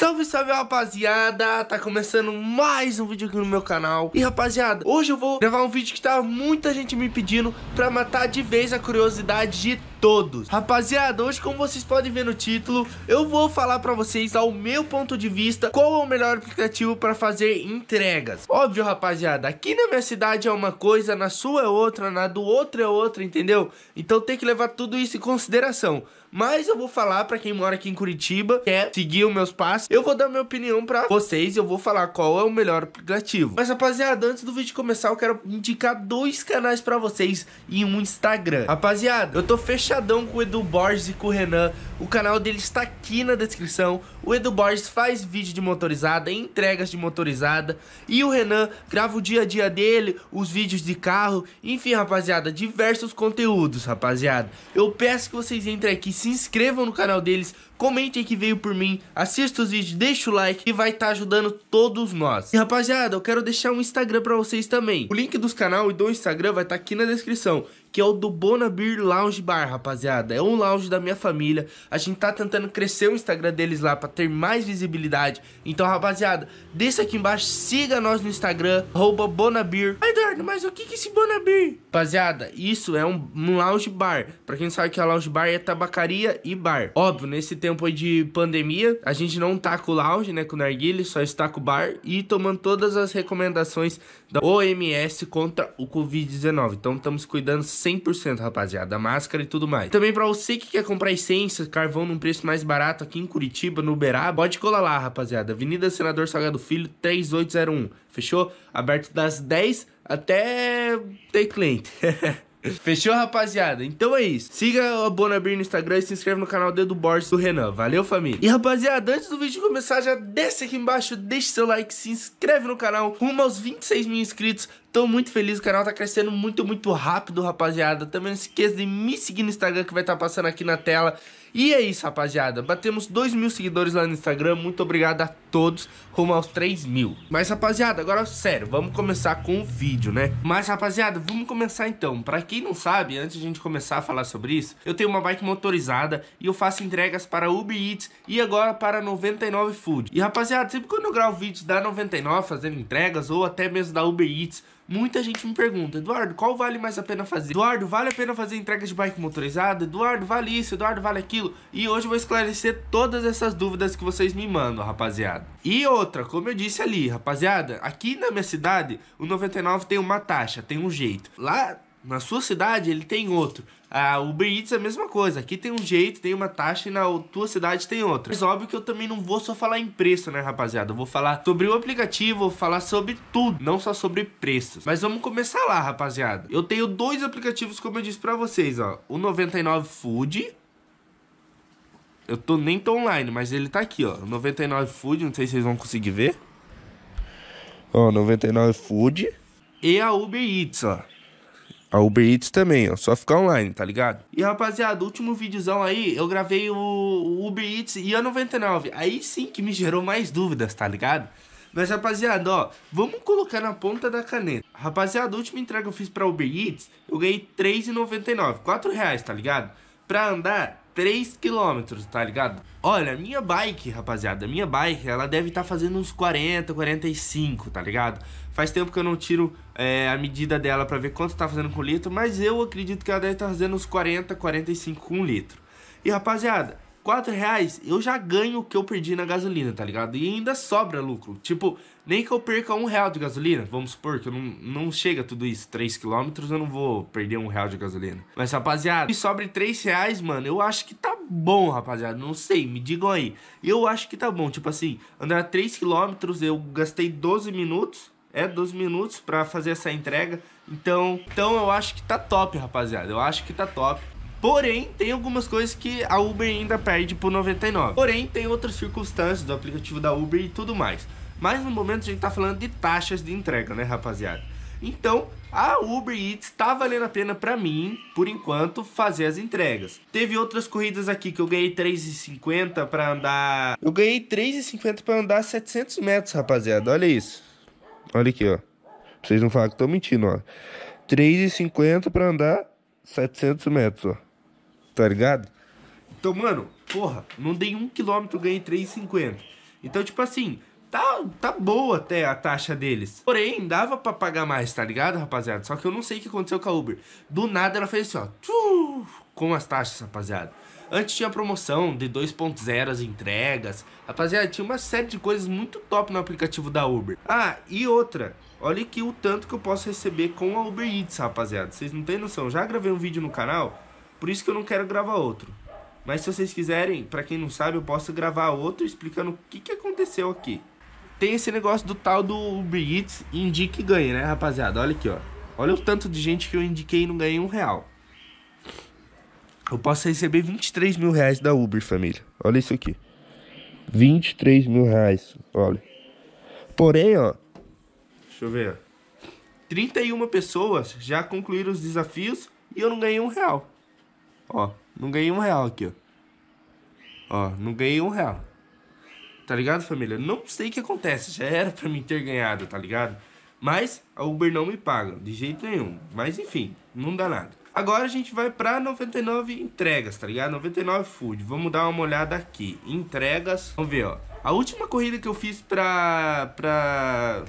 Salve, salve rapaziada, tá começando mais um vídeo aqui no meu canal E rapaziada, hoje eu vou gravar um vídeo que tá muita gente me pedindo pra matar de vez a curiosidade de todos. Rapaziada, hoje como vocês podem ver no título, eu vou falar pra vocês, ao meu ponto de vista, qual é o melhor aplicativo pra fazer entregas. Óbvio, rapaziada, aqui na minha cidade é uma coisa, na sua é outra, na do outro é outra, entendeu? Então tem que levar tudo isso em consideração. Mas eu vou falar pra quem mora aqui em Curitiba, quer seguir os meus passos, eu vou dar minha opinião pra vocês, e eu vou falar qual é o melhor aplicativo. Mas rapaziada, antes do vídeo começar, eu quero indicar dois canais pra vocês e um Instagram. Rapaziada, eu tô fechando Fechadão com o Edu Borges e com o Renan. O canal dele está aqui na descrição. O Edu Borges faz vídeo de motorizada, entregas de motorizada. E o Renan grava o dia a dia dele, os vídeos de carro. Enfim, rapaziada, diversos conteúdos, rapaziada. Eu peço que vocês entrem aqui, se inscrevam no canal deles, comentem que veio por mim, assista os vídeos, deixa o like e vai estar tá ajudando todos nós. E rapaziada, eu quero deixar um Instagram para vocês também. O link dos canal e do Instagram vai estar tá aqui na descrição que é o do Bonabir Lounge Bar, rapaziada. É um lounge da minha família. A gente tá tentando crescer o Instagram deles lá para ter mais visibilidade. Então, rapaziada, deixa aqui embaixo, siga nós no Instagram, arroba Bonabir. Ai, ah, Eduardo, mas o que que é esse Bonabir? Rapaziada, isso é um, um lounge bar. Pra quem sabe que é lounge bar é tabacaria e bar. Óbvio, nesse tempo aí de pandemia, a gente não tá com o lounge, né, com o narguile, só está com o bar e tomando todas as recomendações da OMS contra o Covid-19. Então, estamos cuidando 100%, rapaziada. Máscara e tudo mais. Também pra você que quer comprar essência, carvão num preço mais barato aqui em Curitiba, no Uberaba, pode colar lá, rapaziada. Avenida Senador Salgado Filho, 3801. Fechou? Aberto das 10 até ter cliente. Fechou, rapaziada? Então é isso. Siga a Bonabir no Instagram e se inscreve no canal Dedo Borges do Renan. Valeu, família. E, rapaziada, antes do vídeo começar, já desce aqui embaixo, deixa seu like, se inscreve no canal, rumo aos 26 mil inscritos Tô muito feliz, o canal tá crescendo muito, muito rápido, rapaziada. Também não se esqueça de me seguir no Instagram que vai estar tá passando aqui na tela. E é isso, rapaziada. Batemos 2 mil seguidores lá no Instagram. Muito obrigado a todos, rumo aos 3 mil. Mas, rapaziada, agora sério, vamos começar com o vídeo, né? Mas, rapaziada, vamos começar então. Pra quem não sabe, antes de a gente começar a falar sobre isso, eu tenho uma bike motorizada e eu faço entregas para Uber Eats e agora para 99 Food. E, rapaziada, sempre quando eu gravo vídeos da 99 fazendo entregas ou até mesmo da Uber Eats Muita gente me pergunta, Eduardo, qual vale mais a pena fazer? Eduardo, vale a pena fazer entrega de bike motorizada? Eduardo, vale isso? Eduardo, vale aquilo? E hoje eu vou esclarecer todas essas dúvidas que vocês me mandam, rapaziada. E outra, como eu disse ali, rapaziada, aqui na minha cidade, o 99 tem uma taxa, tem um jeito. Lá na sua cidade ele tem outro. A Uber Eats é a mesma coisa. Aqui tem um jeito, tem uma taxa e na tua cidade tem outra. Mas óbvio que eu também não vou só falar em preço, né, rapaziada? Eu vou falar sobre o aplicativo, vou falar sobre tudo, não só sobre preços. Mas vamos começar lá, rapaziada. Eu tenho dois aplicativos, como eu disse para vocês, ó. O 99 Food. Eu tô nem tão online, mas ele tá aqui, ó. 99 Food, não sei se vocês vão conseguir ver. Ó, 99 Food. E a Uber Eats, ó. A Uber Eats também, ó. Só ficar online, tá ligado? E rapaziada, último videozão aí, eu gravei o, Uber Eats e a 99. Aí sim que me gerou mais dúvidas, tá ligado? Mas rapaziada, ó, vamos colocar na ponta da caneta. Rapaziada, a última entrega que eu fiz pra Uber Eats, eu ganhei R$3,99, R$4,00, tá ligado? Pra andar, 3 quilômetros, tá ligado? Olha, minha bike, rapaziada, minha bike, ela deve estar tá fazendo uns 40, 45, tá ligado? Faz tempo que eu não tiro é, a medida dela para ver quanto tá fazendo com litro, mas eu acredito que ela deve estar tá fazendo uns 40, 45 com litro. E rapaziada, 4 reais, eu já ganho o que eu perdi na gasolina, tá ligado? E ainda sobra lucro. Tipo, nem que eu perca um real de gasolina, vamos supor que eu não, não chega tudo isso, 3 quilômetros, eu não vou perder um real de gasolina. Mas, rapaziada, se sobre 3 reais, mano, eu acho que tá bom, rapaziada. Não sei, me digam aí. Eu acho que tá bom. Tipo assim, andar 3 quilômetros, eu gastei 12 minutos, é 12 minutos para fazer essa entrega. Então, então eu acho que tá top, rapaziada. Eu acho que tá top. Porém, tem algumas coisas que a Uber ainda perde por 99. Porém, tem outras circunstâncias do aplicativo da Uber e tudo mais. Mas no momento a gente tá falando de taxas de entrega, né, rapaziada? Então, a Uber Eats tá valendo a pena para mim, por enquanto, fazer as entregas. Teve outras corridas aqui que eu ganhei 3,50 para andar. Eu ganhei 3,50 para andar 700 metros, rapaziada. Olha isso. Olha aqui, ó. Pra vocês não falam que eu tô mentindo, ó. 3,50 para andar 700 metros, ó tá ligado? Então, mano, porra, não dei um quilômetro, ganhei 3,50. Então, tipo assim, tá, tá boa até a taxa deles. Porém, dava pra pagar mais, tá ligado, rapaziada? Só que eu não sei o que aconteceu com a Uber. Do nada ela fez assim, ó, com as taxas, rapaziada. Antes tinha promoção de 2.0 as entregas. Rapaziada, tinha uma série de coisas muito top no aplicativo da Uber. Ah, e outra. Olha aqui o tanto que eu posso receber com a Uber Eats, rapaziada. Vocês não têm noção. já gravei um vídeo no canal por isso que eu não quero gravar outro. Mas se vocês quiserem, para quem não sabe, eu posso gravar outro explicando o que, que aconteceu aqui. Tem esse negócio do tal do Uber Eats indique e ganhe, né, rapaziada? Olha aqui, ó. Olha o tanto de gente que eu indiquei e não ganhei um real. Eu posso receber 23 mil reais da Uber, família. Olha isso aqui. 23 mil reais, olha. Porém, ó. Deixa eu ver. 31 pessoas já concluíram os desafios e eu não ganhei um real. Ó, não ganhei um real aqui, ó. Ó, não ganhei um real. Tá ligado, família? Não sei o que acontece. Já era pra mim ter ganhado, tá ligado? Mas a Uber não me paga, de jeito nenhum. Mas enfim, não dá nada. Agora a gente vai pra 99 entregas, tá ligado? 99 Food. Vamos dar uma olhada aqui. Entregas. Vamos ver, ó. A última corrida que eu fiz pra... pra...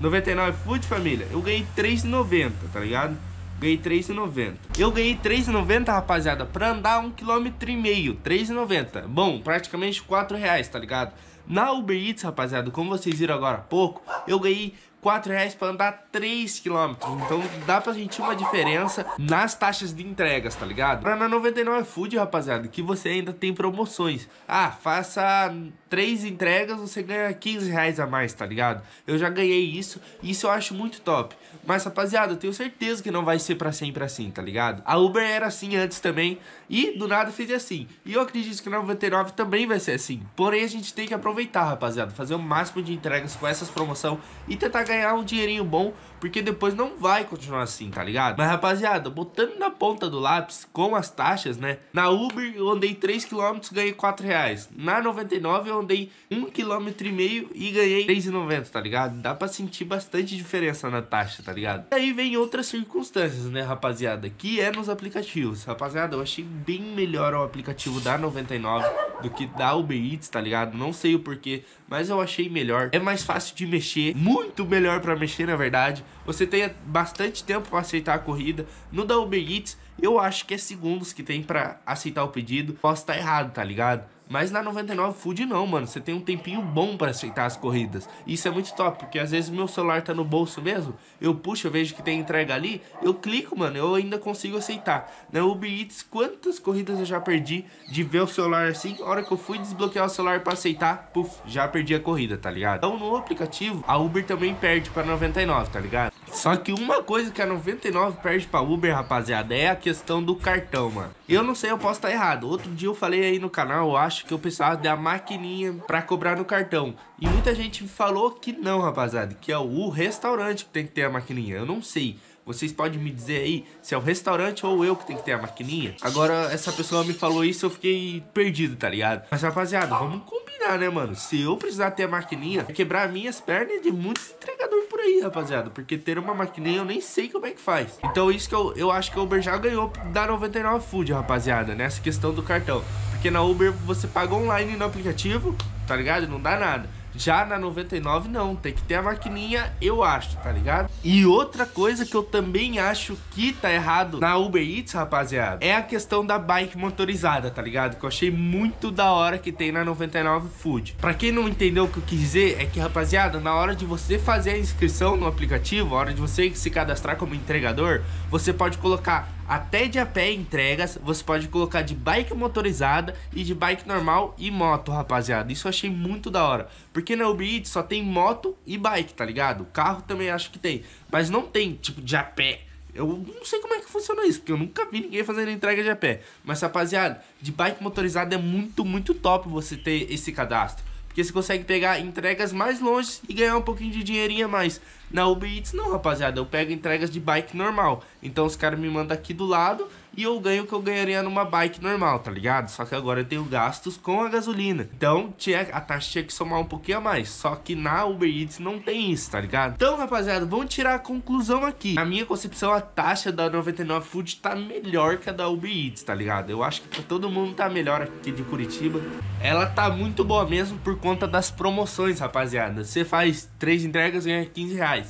99 Food, família, eu ganhei 3,90, tá ligado? ganhei 3,90. Eu ganhei 3,90, rapaziada, pra andar um quilômetro e meio, 3,90. Bom, praticamente 4 reais, tá ligado? Na Uber Eats, rapaziada, como vocês viram agora há pouco, eu ganhei 4 reais para andar 3 km. Então dá pra gente uma diferença nas taxas de entregas, tá ligado? Pra na 99 é Food, rapaziada, que você ainda tem promoções. Ah, faça 3 entregas, você ganha 15 reais a mais, tá ligado? Eu já ganhei isso, isso eu acho muito top. Mas, rapaziada, eu tenho certeza que não vai ser para sempre assim, tá ligado? A Uber era assim antes também e do nada fez assim. E eu acredito que na 99 também vai ser assim. Porém, a gente tem que aproveitar, rapaziada, fazer o máximo de entregas com essas promoções e tentar ganhar ganhar um dinheirinho bom porque depois não vai continuar assim, tá ligado? Mas, rapaziada, botando na ponta do lápis, com as taxas, né? Na Uber eu andei 3km ganhei 4 reais. Na 99 eu andei 1,5km e ganhei 3,90, tá ligado? Dá pra sentir bastante diferença na taxa, tá ligado? E aí vem outras circunstâncias, né, rapaziada? Que é nos aplicativos. Rapaziada, eu achei bem melhor o aplicativo da 99 do que da Uber Eats, tá ligado? Não sei o porquê, mas eu achei melhor. É mais fácil de mexer, muito melhor pra mexer, na verdade você tenha bastante tempo para aceitar a corrida. No da Uber Eats, eu acho que é segundos que tem para aceitar o pedido. Posso estar tá errado, tá ligado? Mas na 99 Food não, mano. Você tem um tempinho bom para aceitar as corridas. Isso é muito top, porque às vezes meu celular tá no bolso mesmo, eu puxo, eu vejo que tem entrega ali, eu clico, mano, eu ainda consigo aceitar. Na Uber Eats, quantas corridas eu já perdi de ver o celular assim, a hora que eu fui desbloquear o celular para aceitar, puf, já perdi a corrida, tá ligado? Então no aplicativo, a Uber também perde para 99, tá ligado? Só que uma coisa que a 99 perde pra Uber, rapaziada, é a questão do cartão, mano. Eu não sei, eu posso estar tá errado. Outro dia eu falei aí no canal, eu acho que eu precisava da maquininha para cobrar no cartão. E muita gente falou que não, rapaziada, que é o restaurante que tem que ter a maquininha. Eu não sei. Vocês podem me dizer aí se é o restaurante ou eu que tem que ter a maquininha? Agora, essa pessoa me falou isso, eu fiquei perdido, tá ligado? Mas, rapaziada, vamos combinar, né, mano? Se eu precisar ter a maquininha, é quebrar minhas pernas de muitos entregadores por aí, rapaziada. Porque ter uma maquininha eu nem sei como é que faz. Então, isso que eu, eu acho que o Uber já ganhou da 99 Food, rapaziada, nessa questão do cartão. Porque na Uber você paga online no aplicativo, tá ligado? Não dá nada. Já na 99 não, tem que ter a maquininha, eu acho, tá ligado? E outra coisa que eu também acho que tá errado na Uber Eats, rapaziada, é a questão da bike motorizada, tá ligado? Que eu achei muito da hora que tem na 99 Food. Pra quem não entendeu o que eu quis dizer, é que, rapaziada, na hora de você fazer a inscrição no aplicativo, na hora de você se cadastrar como entregador, você pode colocar até de a pé entregas, você pode colocar de bike motorizada e de bike normal e moto, rapaziada. Isso eu achei muito da hora. Porque na Uber Eats só tem moto e bike, tá ligado? Carro também acho que tem, mas não tem, tipo, de a pé. Eu não sei como é que funciona isso, porque eu nunca vi ninguém fazendo entrega de a pé. Mas, rapaziada, de bike motorizada é muito, muito top você ter esse cadastro. Porque você consegue pegar entregas mais longe e ganhar um pouquinho de dinheirinha a mais. Na Uber Eats não, rapaziada, eu pego entregas de bike normal. Então os caras me mandam aqui do lado e eu ganho o que eu ganharia numa bike normal, tá ligado? Só que agora eu tenho gastos com a gasolina. Então tinha, a taxa tinha que somar um pouquinho a mais. Só que na Uber Eats não tem isso, tá ligado? Então, rapaziada, vamos tirar a conclusão aqui. Na minha concepção, a taxa da 99 Food tá melhor que a da Uber Eats, tá ligado? Eu acho que pra todo mundo tá melhor aqui de Curitiba. Ela tá muito boa mesmo por conta das promoções, rapaziada. Você faz três entregas e ganha 15 reais.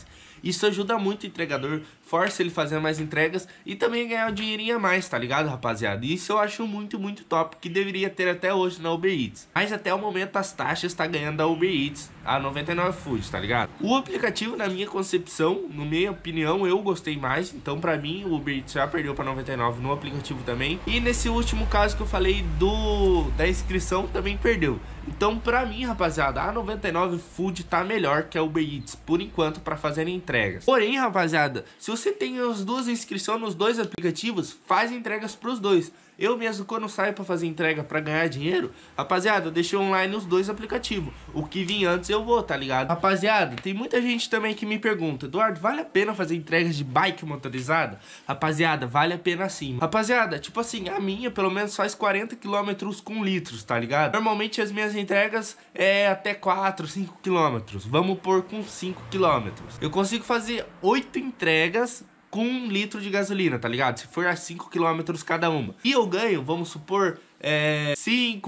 Isso ajuda muito o entregador, força ele a fazer mais entregas e também ganhar um dinheirinho a mais, tá ligado, rapaziada? Isso eu acho muito, muito top, que deveria ter até hoje na Uber Eats. Mas até o momento as taxas tá ganhando a Uber Eats, a 99 Food, tá ligado? O aplicativo, na minha concepção, no minha opinião, eu gostei mais, então pra mim o Uber Eats já perdeu pra 99 no aplicativo também. E nesse último caso que eu falei do da inscrição, também perdeu. Então, pra mim, rapaziada, a 99 Food tá melhor que a Uber Eats, por enquanto, pra fazer entregas. Porém, rapaziada, se você você tem as duas inscrições nos dois aplicativos, faz entregas para os dois. Eu mesmo, quando saio para fazer entrega para ganhar dinheiro, rapaziada, eu deixei online os dois aplicativos. O que vim antes eu vou, tá ligado? Rapaziada, tem muita gente também que me pergunta, Eduardo, vale a pena fazer entregas de bike motorizada? Rapaziada, vale a pena sim. Rapaziada, tipo assim, a minha pelo menos faz 40 km com litros, tá ligado? Normalmente as minhas entregas é até 4, 5 km. Vamos por com 5 km. Eu consigo fazer 8 entregas com um litro de gasolina, tá ligado? Se for a 5 km cada uma. E eu ganho, vamos supor, é,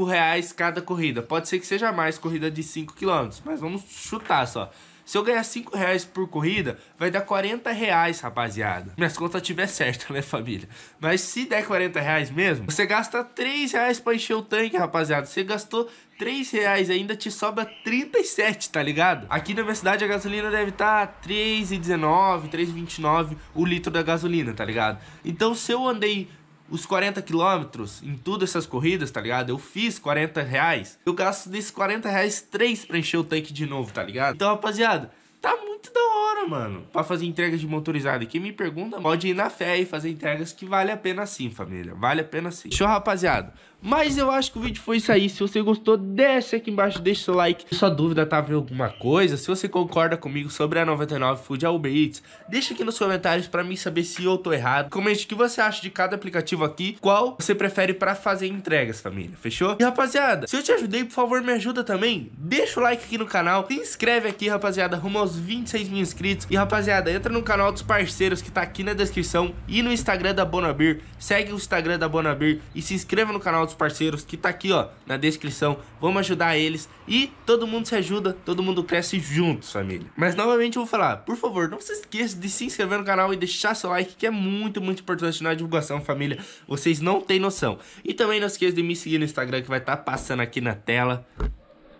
reais cada corrida. Pode ser que seja mais corrida de 5 km, mas vamos chutar só. Se eu ganhar 5 reais por corrida, vai dar 40 reais, rapaziada. Minhas contas tiver certa, né, família? Mas se der 40 reais mesmo, você gasta 3 reais pra encher o tanque, rapaziada. Você gastou 3 reais ainda te sobra 37, tá ligado? Aqui na minha cidade a gasolina deve estar tá 3,19, 3,29 o litro da gasolina, tá ligado? Então se eu andei os 40 quilômetros em todas essas corridas, tá ligado? Eu fiz 40 reais. Eu gasto desses 40 reais 3 pra encher o tanque de novo, tá ligado? Então, rapaziada, tá muito da hora, mano. Pra fazer entregas de motorizado. E quem me pergunta, pode ir na fé e fazer entregas que vale a pena sim, família. Vale a pena sim. Show, rapaziada. Mas eu acho que o vídeo foi isso aí. Se você gostou, deixa aqui embaixo, deixa seu like. Se sua dúvida tava tá, em alguma coisa, se você concorda comigo sobre a 99 Food a Uber Eats, deixa aqui nos comentários para mim saber se eu tô errado. Comente o que você acha de cada aplicativo aqui, qual você prefere para fazer entregas, família. Fechou? E rapaziada, se eu te ajudei, por favor, me ajuda também. Deixa o like aqui no canal, se inscreve aqui, rapaziada, rumo aos 26 mil inscritos. E rapaziada, entra no canal dos parceiros que tá aqui na descrição e no Instagram da Bonabir. Segue o Instagram da Bonabir e se inscreva no canal dos parceiros que tá aqui, ó, na descrição. Vamos ajudar eles e todo mundo se ajuda, todo mundo cresce juntos, família. Mas novamente eu vou falar, por favor, não se esqueça de se inscrever no canal e deixar seu like, que é muito, muito importante na divulgação, família. Vocês não têm noção. E também não esqueça de me seguir no Instagram, que vai estar tá passando aqui na tela.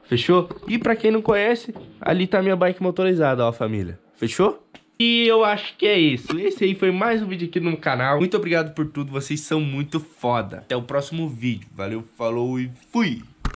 Fechou? E para quem não conhece, ali tá minha bike motorizada, ó, família. Fechou? E eu acho que é isso. Esse aí foi mais um vídeo aqui no canal. Muito obrigado por tudo, vocês são muito foda. Até o próximo vídeo. Valeu, falou e fui!